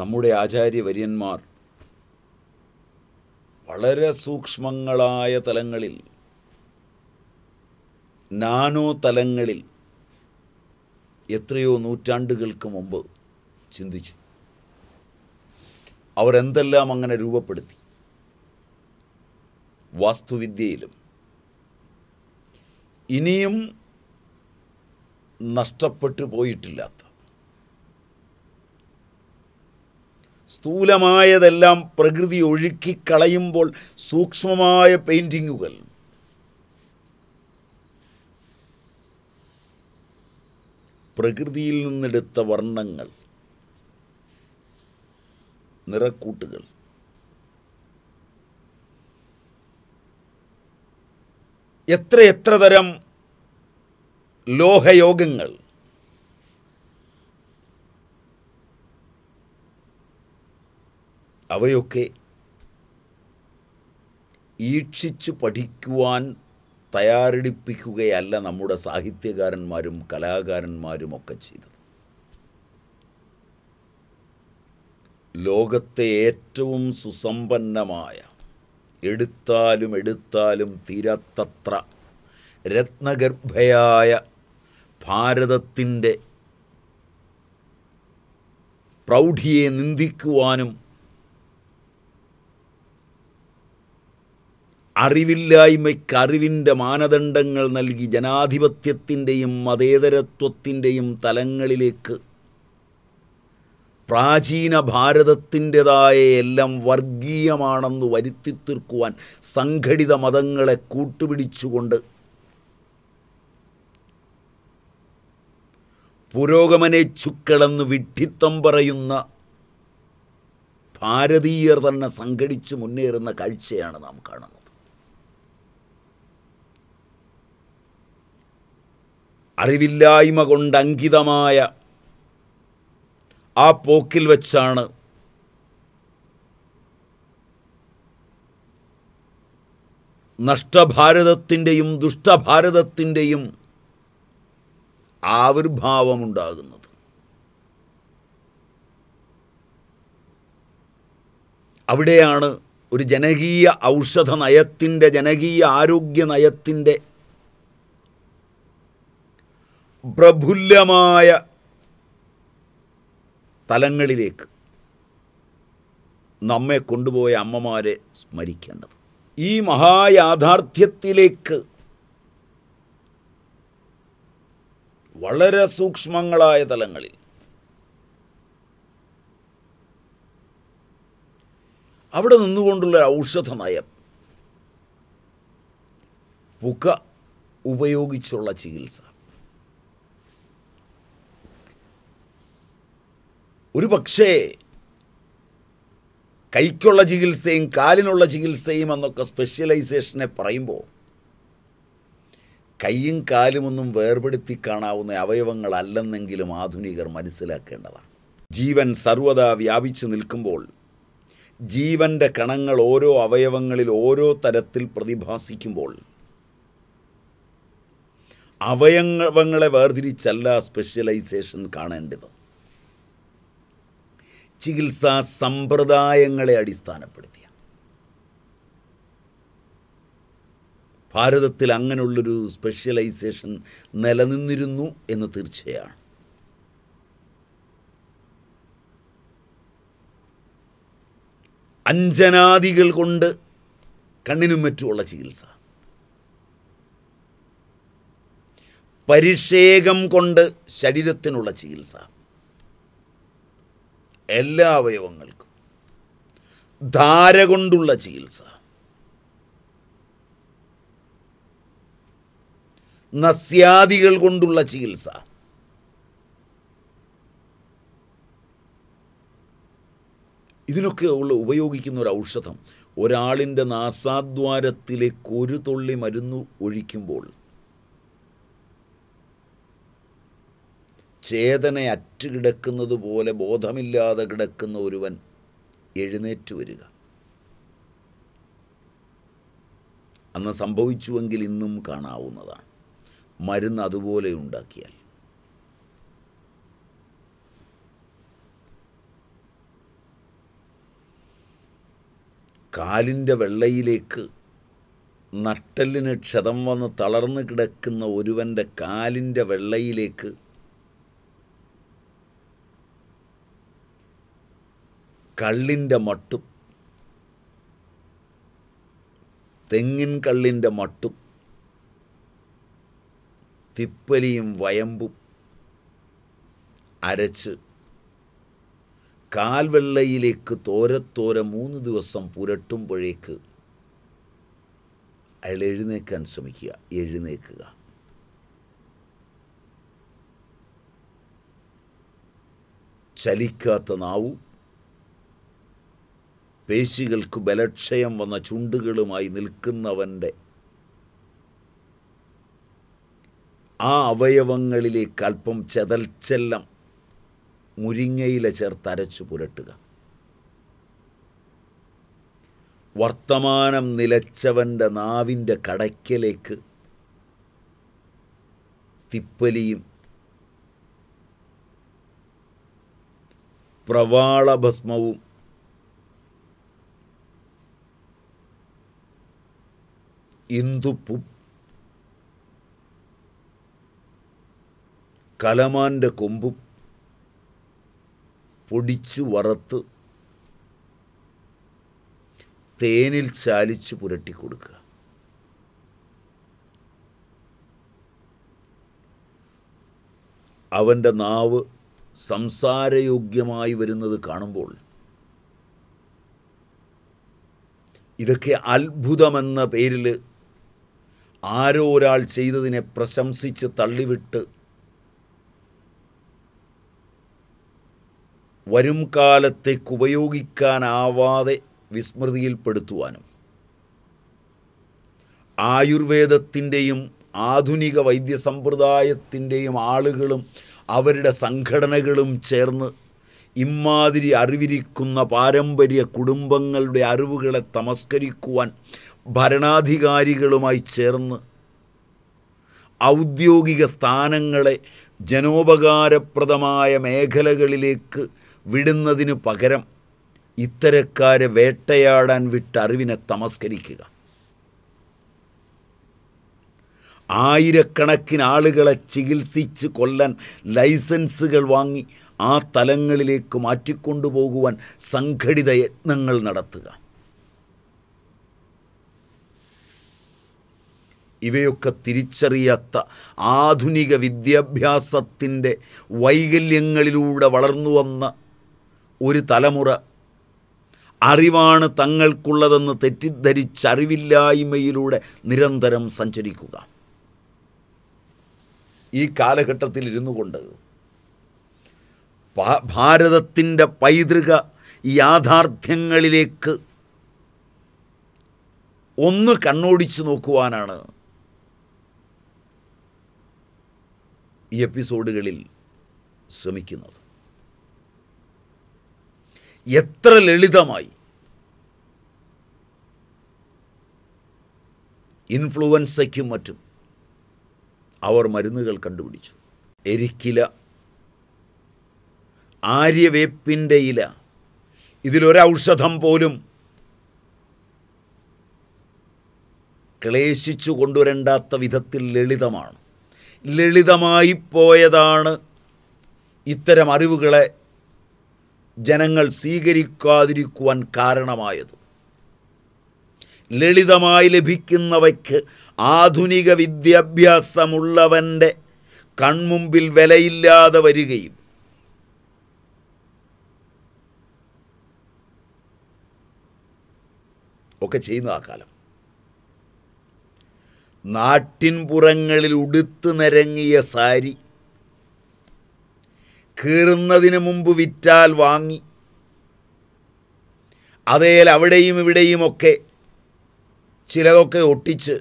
നമ്മുടെ ആചാര്യവര്യന്മാർ വളരെ സൂക്ഷ്മങ്ങളായ തലങ്ങളിൽ നാനോ തലങ്ങളിൽ എത്രയോ നൂറ്റാണ്ടുകൾക്ക് മുമ്പ് ചിന്തിച്ചു അവരെന്തെല്ലാം അങ്ങനെ രൂപപ്പെടുത്തി വാസ്തുവിദ്യയിലും ഇനിയും നഷ്ടപ്പെട്ടു പോയിട്ടില്ല സ്ഥൂലമായതെല്ലാം പ്രകൃതി ഒഴുക്കിക്കളയുമ്പോൾ സൂക്ഷ്മമായ പെയിൻറ്റിങ്ങുകൾ പ്രകൃതിയിൽ നിന്നെടുത്ത വർണ്ണങ്ങൾ നിറക്കൂട്ടുകൾ എത്ര എത്ര തരം ലോഹയോഗങ്ങൾ അവയൊക്കെ ഈക്ഷിച്ചു പഠിക്കുവാൻ തയ്യാറെടുപ്പിക്കുകയല്ല നമ്മുടെ സാഹിത്യകാരന്മാരും കലാകാരന്മാരും ഒക്കെ ചെയ്തത് ലോകത്തെ ഏറ്റവും സുസമ്പന്നമായ എടുത്താലും എടുത്താലും തീരാത്തത്ര രത്നഗർഭയായ ഭാരതത്തിൻ്റെ പ്രൗഢിയെ നിന്ദിക്കുവാനും അറിവില്ലായ്മയ്ക്ക് അറിവിൻ്റെ മാനദണ്ഡങ്ങൾ നൽകി ജനാധിപത്യത്തിൻ്റെയും മതേതരത്വത്തിൻ്റെയും തലങ്ങളിലേക്ക് പ്രാചീന ഭാരതത്തിൻ്റെതായ എല്ലാം വർഗീയമാണെന്ന് വരുത്തി തീർക്കുവാൻ സംഘടിത മതങ്ങളെ കൂട്ടുപിടിച്ചുകൊണ്ട് പുരോഗമനേച്ഛുക്കളെന്ന് വിഡ്ഢിത്തം പറയുന്ന ഭാരതീയർ തന്നെ സംഘടിച്ച് മുന്നേറുന്ന കാഴ്ചയാണ് നാം കാണുന്നത് അറിവില്ലായ്മ കൊണ്ട് അങ്കിതമായ ആ പോക്കിൽ വെച്ചാണ് നഷ്ടഭാരതത്തിൻ്റെയും ദുഷ്ടഭാരതത്തിൻ്റെയും ആവിർഭാവമുണ്ടാകുന്നത് അവിടെയാണ് ഒരു ജനകീയ ഔഷധ നയത്തിൻ്റെ ജനകീയ ആരോഗ്യ നയത്തിൻ്റെ പ്രഫുല്യമായ തലങ്ങളിലേക്ക് നമ്മെ കൊണ്ടുപോയ അമ്മമാരെ സ്മരിക്കേണ്ടത് ഈ മഹായാഥാർത്ഥ്യത്തിലേക്ക് വളരെ സൂക്ഷ്മങ്ങളായ തലങ്ങളിൽ അവിടെ നിന്നുകൊണ്ടുള്ള ഔഷധ നയം പുക ഉപയോഗിച്ചുള്ള ചികിത്സ ഒരു പക്ഷേ കൈക്കുള്ള ചികിത്സയും കാലിനുള്ള ചികിത്സയും എന്നൊക്കെ സ്പെഷ്യലൈസേഷനെ പറയുമ്പോൾ കൈയും കാലുമൊന്നും വേർപെടുത്തി കാണാവുന്ന അവയവങ്ങളല്ലെന്നെങ്കിലും ആധുനികർ മനസ്സിലാക്കേണ്ടതാണ് ജീവൻ സർവതാ വ്യാപിച്ചു നിൽക്കുമ്പോൾ ജീവൻ്റെ കണങ്ങൾ ഓരോ അവയവങ്ങളിൽ ഓരോ തരത്തിൽ പ്രതിഭാസിക്കുമ്പോൾ അവയവങ്ങളെ വേർതിരിച്ചല്ല സ്പെഷ്യലൈസേഷൻ കാണേണ്ടത് ചികിത്സാ സമ്പ്രദായങ്ങളെ അടിസ്ഥാനപ്പെടുത്തിയ ഭാരതത്തിൽ അങ്ങനെയുള്ളൊരു സ്പെഷ്യലൈസേഷൻ നിലനിന്നിരുന്നു എന്ന് തീർച്ചയാണ് അഞ്ജനാദികൾ കൊണ്ട് കണ്ണിനും മറ്റുമുള്ള ചികിത്സ പരിഷേകം കൊണ്ട് ശരീരത്തിനുള്ള ചികിത്സ എല്ലാ അവയവങ്ങൾക്കും ധാര കൊണ്ടുള്ള ചികിത്സ നസ്യാദികൾ കൊണ്ടുള്ള ചികിത്സ ഇതിനൊക്കെ ഉള്ള ഉപയോഗിക്കുന്ന ഒരു ഔഷധം ഒരാളിൻ്റെ നാസാദ്വാരത്തിലേക്ക് ഒരു തുള്ളി മരുന്ന് ഒഴിക്കുമ്പോൾ ചേതന അറ്റ് കിടക്കുന്നത് പോലെ ബോധമില്ലാതെ കിടക്കുന്ന ഒരുവൻ എഴുന്നേറ്റ് വരിക അന്ന് സംഭവിച്ചുവെങ്കിൽ ഇന്നും കാണാവുന്നതാണ് മരുന്ന് അതുപോലെ ഉണ്ടാക്കിയാൽ കാലിൻ്റെ വെള്ളയിലേക്ക് നട്ടലിന് ക്ഷതം വന്ന് തളർന്നു കിടക്കുന്ന ഒരുവൻ്റെ കാലിൻ്റെ വെള്ളയിലേക്ക് കള്ളിൻ്റെ മട്ടും തെങ്ങിൻ കള്ളിൻ്റെ മട്ടും തിപ്പലിയും വയമ്പും അരച്ച് കാൽവെള്ളയിലേക്ക് തോരത്തോര മൂന്ന് ദിവസം പുരട്ടുമ്പോഴേക്ക് അയാൾ എഴുന്നേക്കാൻ ശ്രമിക്കുക എഴുന്നേക്കുക ചലിക്കാത്ത നാവും പേശികൾക്ക് ബലക്ഷയം വന്ന ചുണ്ടുകളുമായി നിൽക്കുന്നവൻ്റെ ആ അവയവങ്ങളിലേക്ക് അല്പം ചെതൽച്ചെല്ലം മുരിങ്ങയില ചേർത്ത് അരച്ചു പുരട്ടുക വർത്തമാനം നിലച്ചവൻ്റെ നാവിൻ്റെ കടയ്ക്കലേക്ക് തിപ്പലിയും പ്രവാളഭസ്മവും ഇന്ദുപ്പും കലമാൻ്റെ കൊമ്പും പൊടിച്ചു വറുത്ത് തേനിൽ ചാലിച്ച് പുരട്ടി കൊടുക്കുക അവൻ്റെ നാവ് സംസാരയോഗ്യമായി വരുന്നത് കാണുമ്പോൾ ഇതൊക്കെ അത്ഭുതമെന്ന പേരിൽ ആരോ ഒരാൾ ചെയ്തതിനെ പ്രശംസിച്ച് തള്ളിവിട്ട് വരും കാലത്തേക്ക് ഉപയോഗിക്കാനാവാതെ വിസ്മൃതിയിൽപ്പെടുത്തുവാനും ആയുർവേദത്തിൻ്റെയും ആധുനിക വൈദ്യസമ്പ്രദായത്തിൻ്റെയും ആളുകളും അവരുടെ സംഘടനകളും ചേർന്ന് ഇമ്മാതിരി അറിവിരിക്കുന്ന പാരമ്പര്യ കുടുംബങ്ങളുടെ അറിവുകളെ തമസ്കരിക്കുവാൻ ഭരണാധികാരികളുമായി ചേർന്ന് ഔദ്യോഗിക സ്ഥാനങ്ങളെ ജനോപകാരപ്രദമായ മേഖലകളിലേക്ക് വിടുന്നതിന് പകരം ഇത്തരക്കാരെ വേട്ടയാടാൻ വിട്ട അറിവിനെ തമസ്കരിക്കുക ആയിരക്കണക്കിന് ആളുകളെ ചികിത്സിച്ച് കൊല്ലാൻ ലൈസൻസുകൾ വാങ്ങി ആ തലങ്ങളിലേക്ക് മാറ്റിക്കൊണ്ടുപോകുവാൻ സംഘടിത യത്നങ്ങൾ നടത്തുക ഇവയൊക്കെ തിരിച്ചറിയാത്ത ആധുനിക വിദ്യാഭ്യാസത്തിൻ്റെ വൈകല്യങ്ങളിലൂടെ വളർന്നു വന്ന ഒരു തലമുറ അറിവാണ് തങ്ങൾക്കുള്ളതെന്ന് അറിവില്ലായ്മയിലൂടെ നിരന്തരം സഞ്ചരിക്കുക ഈ കാലഘട്ടത്തിൽ ഇരുന്നു കൊണ്ട് ഭാരതത്തിൻ്റെ പൈതൃക യാഥാർത്ഥ്യങ്ങളിലേക്ക് ഒന്ന് കണ്ണോടിച്ചു നോക്കുവാനാണ് ഈ എപ്പിസോഡുകളിൽ ശ്രമിക്കുന്നത് എത്ര ലളിതമായി ഇൻഫ്ലുവൻസയ്ക്കും മറ്റും അവർ മരുന്നുകൾ കണ്ടുപിടിച്ചു എരിക്കില ആര്യവേപ്പിൻ്റെ ഇല ഇതിലൊരൗഷധം പോലും ക്ലേശിച്ചു കൊണ്ടുവരേണ്ടാത്ത വിധത്തിൽ ലളിതമാണ് ലളിതമായി പോയതാണ് ഇത്തരം അറിവുകളെ ജനങ്ങൾ സ്വീകരിക്കാതിരിക്കുവാൻ കാരണമായത് ലളിതമായി ലഭിക്കുന്നവയ്ക്ക് ആധുനിക വിദ്യാഭ്യാസമുള്ളവൻ്റെ കൺമുമ്പിൽ വിലയില്ലാതെ വരികയും ഒക്കെ ചെയ്യുന്ന ആ കാലം നാട്ടിൻപുറങ്ങളിൽ ഉടുത്തു നിരങ്ങിയ സാരി കീറുന്നതിന് മുമ്പ് വിറ്റാൽ വാങ്ങി അതേൽ അവിടെയും ഇവിടെയുമൊക്കെ ചിലതൊക്കെ ഒട്ടിച്ച്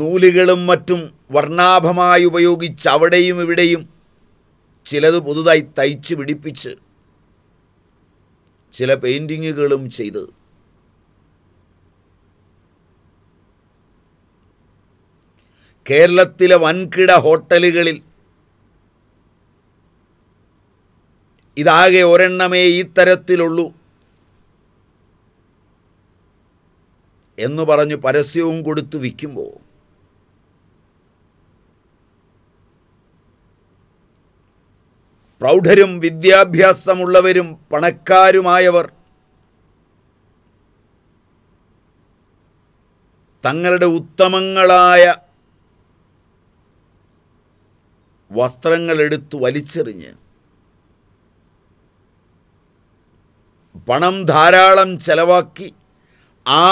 നൂലുകളും മറ്റും വർണ്ണാഭമായി ഉപയോഗിച്ച് അവിടെയും ഇവിടെയും ചിലത് പുതുതായി തയ്ച്ച് പിടിപ്പിച്ച് ചില പെയിൻറ്റിങ്ങുകളും ചെയ്തത് കേരളത്തിലെ വൻകിട ഹോട്ടലുകളിൽ ഇതാകെ ഒരെണ്ണമേ ഈ തരത്തിലുള്ളൂ എന്ന് പറഞ്ഞു പരസ്യവും കൊടുത്തു വിൽക്കുമ്പോൾ പ്രൗഢരും വിദ്യാഭ്യാസമുള്ളവരും പണക്കാരുമായവർ തങ്ങളുടെ ഉത്തമങ്ങളായ വസ്ത്രങ്ങളെടുത്ത് വലിച്ചെറിഞ്ഞ് പണം ധാരാളം ചെലവാക്കി ആ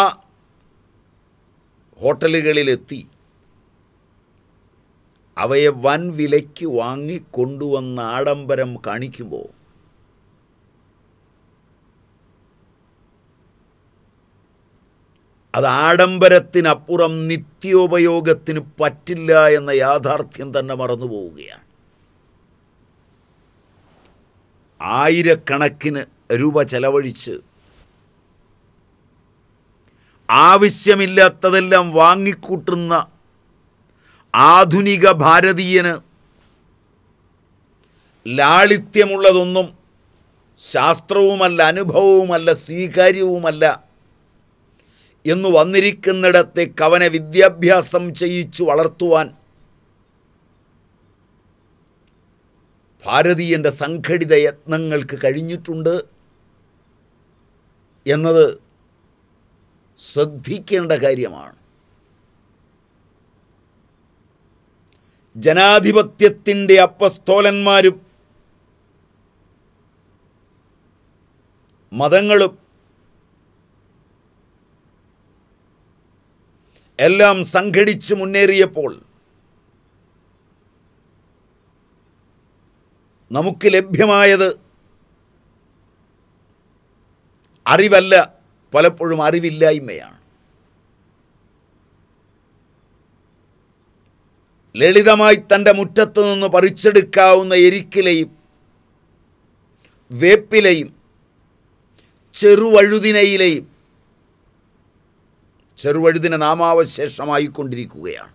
ഹോട്ടലുകളിലെത്തി അവയെ വൻ വിലയ്ക്ക് വാങ്ങി കൊണ്ടുവന്ന ആഡംബരം കാണിക്കുമ്പോൾ അത് ആഡംബരത്തിനപ്പുറം നിത്യോപയോഗത്തിന് പറ്റില്ല എന്ന യാഥാർത്ഥ്യം തന്നെ മറന്നു പോവുകയാണ് ആയിരക്കണക്കിന് രൂപ ചെലവഴിച്ച് ആവശ്യമില്ലാത്തതെല്ലാം വാങ്ങിക്കൂട്ടുന്ന ആധുനിക ഭാരതീയന് ലാളിത്യമുള്ളതൊന്നും ശാസ്ത്രവുമല്ല അനുഭവവുമല്ല സ്വീകാര്യവുമല്ല എന്ന് വന്നിരിക്കുന്നിടത്തേക്ക് അവനെ വിദ്യാഭ്യാസം ചെയ്യിച്ചു വളർത്തുവാൻ ഭാരതീയൻ്റെ സംഘടിത യത്നങ്ങൾക്ക് കഴിഞ്ഞിട്ടുണ്ട് എന്നത് ശ്രദ്ധിക്കേണ്ട കാര്യമാണ് ജനാധിപത്യത്തിൻ്റെ അപ്പസ്തോലന്മാരും മതങ്ങളും എല്ലാം സംഘടിച്ച് മുന്നേറിയപ്പോൾ നമുക്ക് ലഭ്യമായത് അറിവല്ല പലപ്പോഴും അറിവില്ലായ്മയാണ് ലളിതമായി തൻ്റെ മുറ്റത്തു നിന്ന് പറിച്ചെടുക്കാവുന്ന എരിക്കിലയും വേപ്പിലയും ചെറുവഴുതിനയിലെയും ചെറുവഴുതിന് നാമാവശേഷമായിക്കൊണ്ടിരിക്കുകയാണ്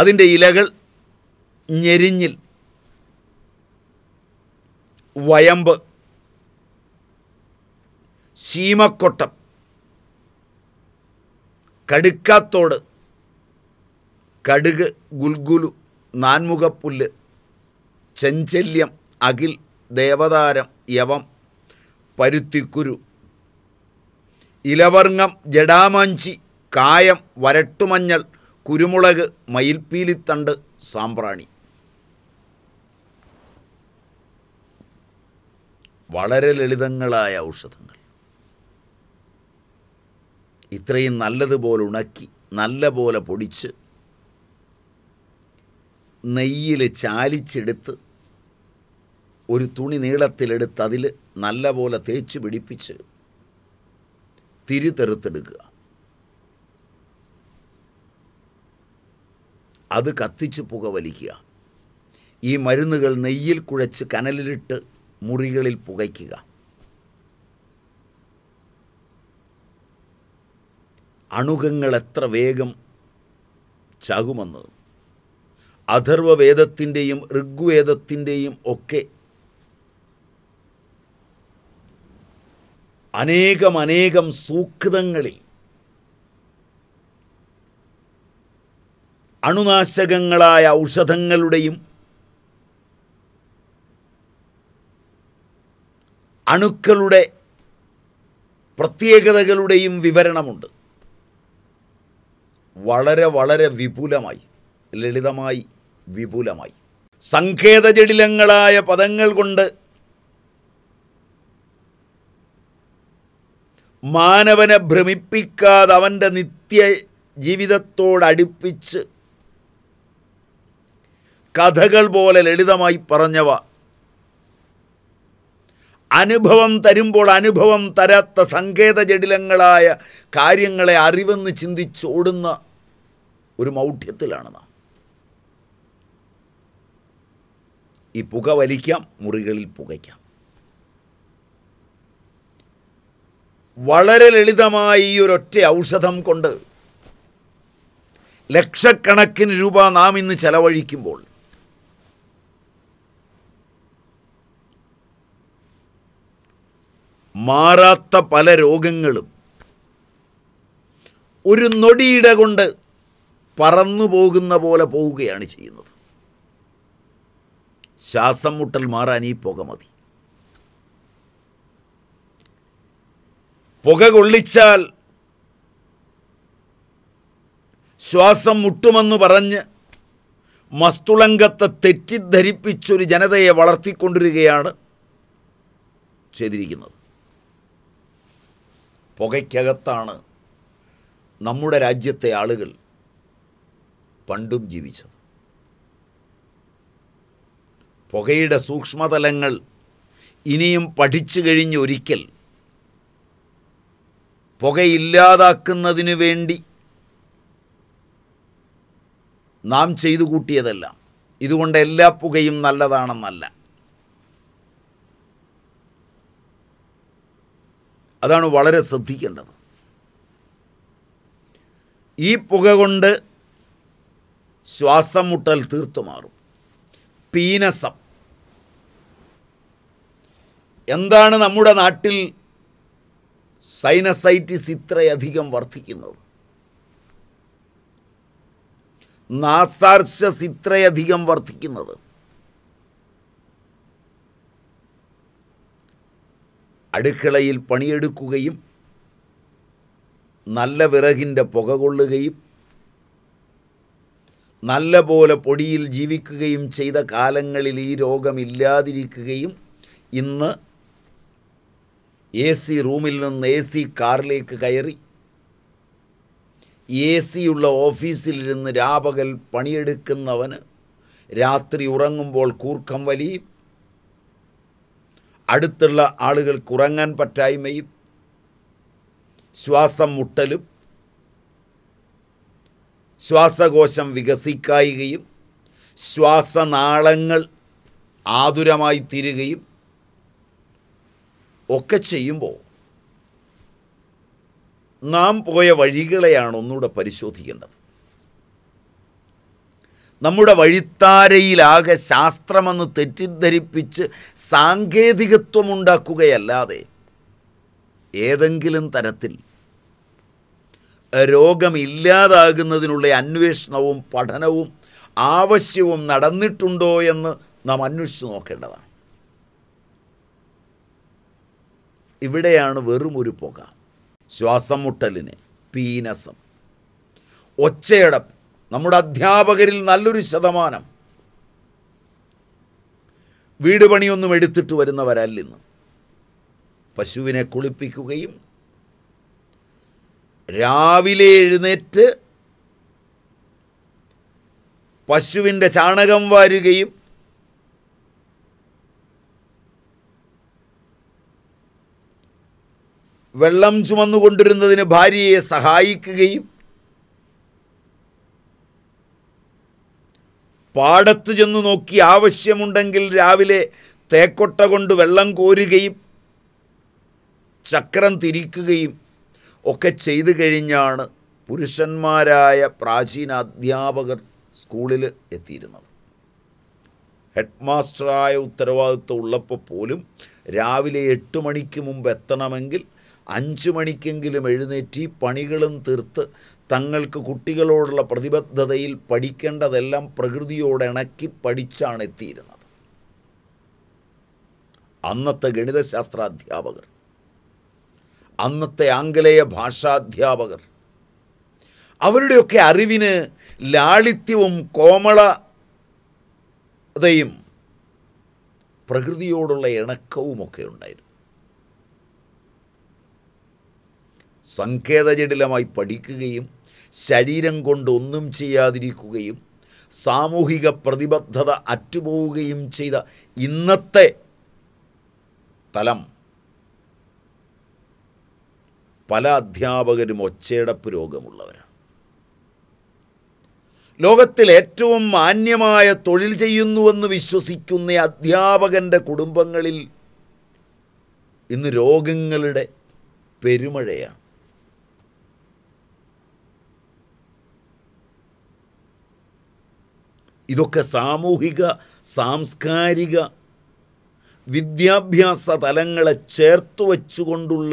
അതിൻ്റെ ഇലകൾ ഞെരിഞ്ഞിൽ വയമ്പ് സീമക്കൊട്ടം കടുക്കാത്തോട് കടുക് ഗുൽഗുലു നാൻമുഖപ്പുല്ല് ചെഞ്ചല്യം അഖിൽ ദേവതാരം യവം പരുത്തിക്കുരു ഇലവർങ്ങം ജടാമാഞ്ചി കായം വരട്ടുമഞ്ഞൾ കുരുമുളക് മയിൽപ്പീലിത്തണ്ട് സാമ്പ്രാണി വളരെ ലളിതങ്ങളായ ഔഷധങ്ങൾ ഇത്രയും നല്ലതുപോലെ ഉണക്കി നല്ല പോലെ പൊടിച്ച് നെയ്യിൽ ചാലിച്ചെടുത്ത് ഒരു തുണി നീളത്തിലെടുത്ത് അതിൽ നല്ല പോലെ തേച്ച് പിടിപ്പിച്ച് തിരിതെറുത്തെടുക്കുക അത് കത്തിച്ച് പുകവലിക്കുക ഈ മരുന്നുകൾ നെയ്യിൽ കുഴച്ച് കനലിലിട്ട് മുറികളിൽ പുകയ്ക്കുക അണുകങ്ങൾ എത്ര വേഗം ചാകുമെന്നതും അഥർവവേദത്തിൻ്റെയും ഋഗ്വേദത്തിൻ്റെയും ഒക്കെ അനേകം അനേകം സൂക്തങ്ങളിൽ അണുനാശകങ്ങളായ ഔഷധങ്ങളുടെയും അണുക്കളുടെ പ്രത്യേകതകളുടെയും വിവരണമുണ്ട് വളരെ വളരെ വിപുലമായി ലളിതമായി വിപുലമായി സങ്കേതജടിലങ്ങളായ പദങ്ങൾ കൊണ്ട് മാനവനെ ഭ്രമിപ്പിക്കാതെ അവൻ്റെ നിത്യ ജീവിതത്തോടടുപ്പിച്ച് കഥകൾ പോലെ ലളിതമായി പറഞ്ഞവ അനുഭവം തരുമ്പോൾ അനുഭവം തരാത്ത സങ്കേത ജടിലങ്ങളായ കാര്യങ്ങളെ അറിവെന്ന് ചിന്തിച്ചോടുന്ന ഒരു മൗഢ്യത്തിലാണ് നാം ഈ പുക വലിക്കാം മുറികളിൽ പുകയ്ക്കാം വളരെ ലളിതമായി ഈ ഒരൊറ്റ ഔഷധം കൊണ്ട് ലക്ഷക്കണക്കിന് രൂപ നാം ഇന്ന് ചെലവഴിക്കുമ്പോൾ മാറാത്ത പല രോഗങ്ങളും ഒരു നൊടിയിട കൊണ്ട് പറന്നു പോകുന്ന പോലെ പോവുകയാണ് ചെയ്യുന്നത് ശ്വാസം മുട്ടൽ മാറാൻ ഈ പുക മതി പുക കൊള്ളിച്ചാൽ ശ്വാസം മുട്ടുമെന്ന് പറഞ്ഞ് മസ്തുളങ്കത്തെ തെറ്റിദ്ധരിപ്പിച്ചൊരു ജനതയെ വളർത്തിക്കൊണ്ടിരിക്കുകയാണ് ചെയ്തിരിക്കുന്നത് പുകയ്ക്കകത്താണ് നമ്മുടെ രാജ്യത്തെ ആളുകൾ പണ്ടും ജീവിച്ചത് പുകയുടെ സൂക്ഷ്മതലങ്ങൾ ഇനിയും പഠിച്ചു കഴിഞ്ഞൊരിക്കൽ പുകയില്ലാതാക്കുന്നതിനു വേണ്ടി നാം ചെയ്തു കൂട്ടിയതല്ല ഇതുകൊണ്ട് എല്ലാ പുകയും നല്ലതാണെന്നല്ല അതാണ് വളരെ ശ്രദ്ധിക്കേണ്ടത് ഈ പുക കൊണ്ട് ശ്വാസം മുട്ടൽ തീർത്തു മാറും പീനസം എന്താണ് നമ്മുടെ നാട്ടിൽ സൈനസൈറ്റിസ് ഇത്രയധികം വർദ്ധിക്കുന്നത് നാസാർഷസ് ഇത്രയധികം വർദ്ധിക്കുന്നത് അടുക്കളയിൽ പണിയെടുക്കുകയും നല്ല വിറകിൻ്റെ പുക കൊള്ളുകയും നല്ല പോലെ പൊടിയിൽ ജീവിക്കുകയും ചെയ്ത കാലങ്ങളിൽ ഈ രോഗമില്ലാതിരിക്കുകയും ഇന്ന് എ സി റൂമിൽ നിന്ന് എ സി കാറിലേക്ക് കയറി എ സിയുള്ള ഓഫീസിലിരുന്ന് രാപകൽ പണിയെടുക്കുന്നവന് രാത്രി ഉറങ്ങുമ്പോൾ കൂർക്കം വലിയും അടുത്തുള്ള ആളുകൾക്ക് ഉറങ്ങാൻ പറ്റായ്മയും ശ്വാസം മുട്ടലും ശ്വാസകോശം വികസിക്കായുകയും ശ്വാസനാളങ്ങൾ ആതുരമായി തീരുകയും ഒക്കെ ചെയ്യുമ്പോൾ നാം പോയ വഴികളെയാണ് ഒന്നുകൂടെ പരിശോധിക്കേണ്ടത് നമ്മുടെ വഴിത്താരയിലാകെ ശാസ്ത്രമെന്ന് തെറ്റിദ്ധരിപ്പിച്ച് സാങ്കേതികത്വമുണ്ടാക്കുകയല്ലാതെ ഏതെങ്കിലും തരത്തിൽ രോഗമില്ലാതാകുന്നതിനുള്ള അന്വേഷണവും പഠനവും ആവശ്യവും നടന്നിട്ടുണ്ടോ എന്ന് നാം അന്വേഷിച്ച് നോക്കേണ്ടതാണ് ഇവിടെയാണ് വെറും ഒരു പുക ശ്വാസം മുട്ടലിന് പീനസം ഒച്ചയടപ്പ് നമ്മുടെ അധ്യാപകരിൽ നല്ലൊരു ശതമാനം വീട് പണിയൊന്നും എടുത്തിട്ട് ഇന്ന് പശുവിനെ കുളിപ്പിക്കുകയും രാവിലെ എഴുന്നേറ്റ് പശുവിൻ്റെ ചാണകം വാരുകയും വെള്ളം ചുമന്നുകൊണ്ടിരുന്നതിന് ഭാര്യയെ സഹായിക്കുകയും പാടത്ത് ചെന്ന് നോക്കി ആവശ്യമുണ്ടെങ്കിൽ രാവിലെ തേക്കൊട്ട കൊണ്ട് വെള്ളം കോരുകയും ചക്രം തിരിക്കുകയും ഒക്കെ ചെയ്തു കഴിഞ്ഞാണ് പുരുഷന്മാരായ പ്രാചീന അധ്യാപകർ സ്കൂളിൽ എത്തിയിരുന്നത് ഹെഡ് മാസ്റ്ററായ ഉത്തരവാദിത്വം ഉള്ളപ്പോൾ പോലും രാവിലെ എട്ട് മണിക്ക് മുമ്പ് എത്തണമെങ്കിൽ അഞ്ചു മണിക്കെങ്കിലും എഴുന്നേറ്റി പണികളും തീർത്ത് തങ്ങൾക്ക് കുട്ടികളോടുള്ള പ്രതിബദ്ധതയിൽ പഠിക്കേണ്ടതെല്ലാം പ്രകൃതിയോടിണക്കി പഠിച്ചാണ് എത്തിയിരുന്നത് അന്നത്തെ ഗണിതശാസ്ത്രാധ്യാപകർ അന്നത്തെ ആംഗലേയ ഭാഷാധ്യാപകർ അവരുടെയൊക്കെ അറിവിന് ലാളിത്യവും കോമളതയും പ്രകൃതിയോടുള്ള ഇണക്കവുമൊക്കെ ഉണ്ടായിരുന്നു സങ്കേതജടിലമായി പഠിക്കുകയും ശരീരം കൊണ്ട് ഒന്നും ചെയ്യാതിരിക്കുകയും സാമൂഹിക പ്രതിബദ്ധത അറ്റുപോവുകയും ചെയ്ത ഇന്നത്തെ തലം പല അധ്യാപകരും ഒച്ചയടപ്പ് രോഗമുള്ളവരാണ് ലോകത്തിൽ ഏറ്റവും മാന്യമായ തൊഴിൽ ചെയ്യുന്നുവെന്ന് വിശ്വസിക്കുന്ന അധ്യാപകൻ്റെ കുടുംബങ്ങളിൽ ഇന്ന് രോഗങ്ങളുടെ പെരുമഴയാണ് ഇതൊക്കെ സാമൂഹിക സാംസ്കാരിക വിദ്യാഭ്യാസ തലങ്ങളെ ചേർത്ത് വച്ചുകൊണ്ടുള്ള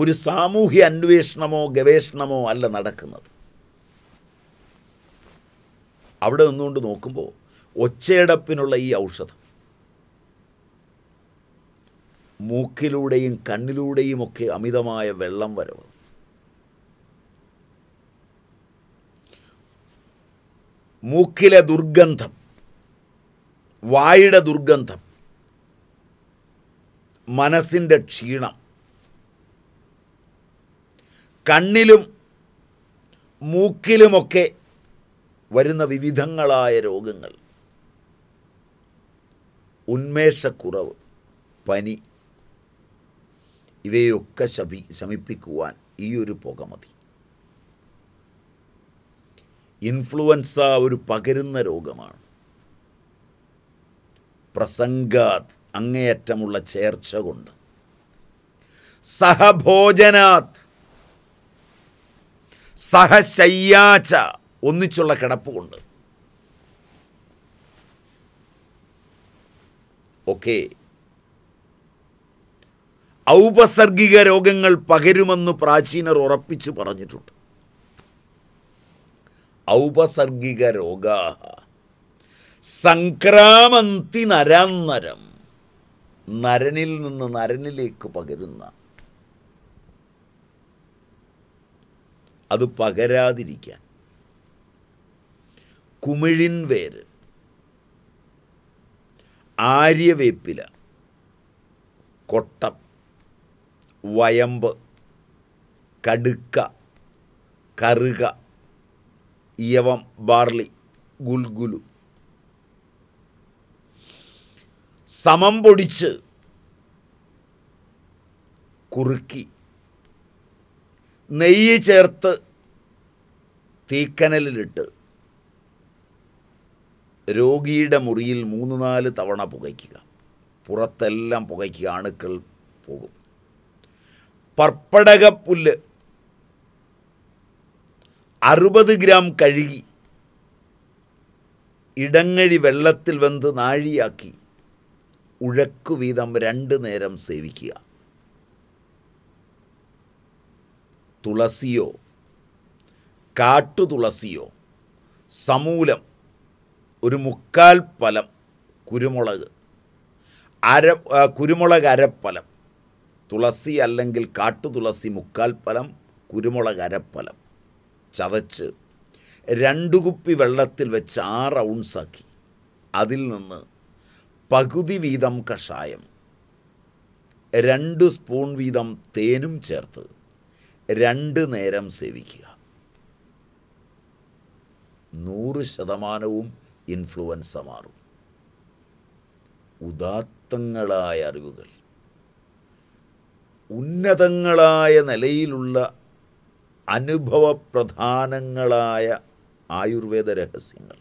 ഒരു സാമൂഹ്യ അന്വേഷണമോ ഗവേഷണമോ അല്ല നടക്കുന്നത് അവിടെ നിന്നുകൊണ്ട് നോക്കുമ്പോൾ ഒച്ചയടപ്പിനുള്ള ഈ ഔഷധം മൂക്കിലൂടെയും കണ്ണിലൂടെയും ഒക്കെ അമിതമായ വെള്ളം വരവ് മൂക്കിലെ ദുർഗന്ധം വായുടെ ദുർഗന്ധം മനസ്സിൻ്റെ ക്ഷീണം കണ്ണിലും മൂക്കിലുമൊക്കെ വരുന്ന വിവിധങ്ങളായ രോഗങ്ങൾ ഉന്മേഷക്കുറവ് പനി ഇവയൊക്കെ ശമി ശമിപ്പിക്കുവാൻ ഈ ഒരു പുക മതി ഇൻഫ്ലുവൻസ ഒരു പകരുന്ന രോഗമാണ് പ്രസംഗാത് അങ്ങേയറ്റമുള്ള ചേർച്ച കൊണ്ട് സഹഭോജനാത് സഹശയ്യാച്ച ഒന്നിച്ചുള്ള കിടപ്പ് കൊണ്ട് ഒക്കെ ഔപസർഗിക രോഗങ്ങൾ പകരുമെന്ന് പ്രാചീനർ ഉറപ്പിച്ചു പറഞ്ഞിട്ടുണ്ട് ഔപസർഗിക രോഗാ സംക്രാമന്തി നരാന്നരം നരനിൽ നിന്ന് നരനിലേക്ക് പകരുന്ന അത് പകരാതിരിക്കാൻ കുമിഴിൻ വേര് ആര്യവേപ്പില കൊട്ടം വയമ്പ് കടുക്ക കറുക യവം ബാർലി ഗുൽഗുലു സമം പൊടിച്ച് കുറുക്കി നെയ്യ് ചേർത്ത് തീക്കനലിലിട്ട് രോഗിയുടെ മുറിയിൽ മൂന്ന് നാല് തവണ പുകയ്ക്കുക പുറത്തെല്ലാം പുകയ്ക്കുക അണുക്കൾ പോകും പർപ്പടകപ്പുല്ല് അറുപത് ഗ്രാം കഴുകി ഇടങ്ങഴി വെള്ളത്തിൽ വെന്ത് നാഴിയാക്കി ഉഴക്കു വീതം രണ്ട് നേരം സേവിക്കുക തുളസിയോ കാട്ടുതുളസിയോ സമൂലം ഒരു മുക്കാൽ ഫലം കുരുമുളക് അര കുരുമുളക് അരപ്പലം തുളസി അല്ലെങ്കിൽ കാട്ടുതുളസി മുക്കാൽ ഫലം കുരുമുളക് അരപ്പലം ചതച്ച് രണ്ടു കുപ്പി വെള്ളത്തിൽ വെച്ച് ആറ് ഔൺസാക്കി അതിൽ നിന്ന് പകുതി വീതം കഷായം രണ്ട് സ്പൂൺ വീതം തേനും ചേർത്ത് രണ്ട് നേരം സേവിക്കുക നൂറ് ശതമാനവും ഇൻഫ്ലുവൻസ മാറും ഉദാത്തങ്ങളായ അറിവുകൾ ഉന്നതങ്ങളായ നിലയിലുള്ള അനുഭവപ്രധാനങ്ങളായ ആയുർവേദ രഹസ്യങ്ങൾ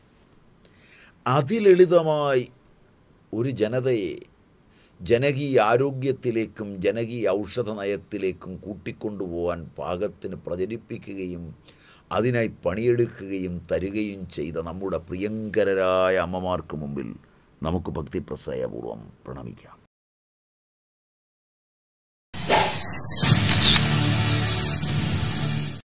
അതിലളിതമായി ഒരു ജനതയെ ജനകീയ ആരോഗ്യത്തിലേക്കും ജനകീയ ഔഷധ നയത്തിലേക്കും കൂട്ടിക്കൊണ്ടുപോകാൻ പാകത്തിന് പ്രചരിപ്പിക്കുകയും അതിനായി പണിയെടുക്കുകയും തരികയും ചെയ്ത നമ്മുടെ പ്രിയങ്കരായ അമ്മമാർക്ക് മുമ്പിൽ നമുക്ക് ഭക്തിപ്രസയപൂർവ്വം പ്രണമിക്കാം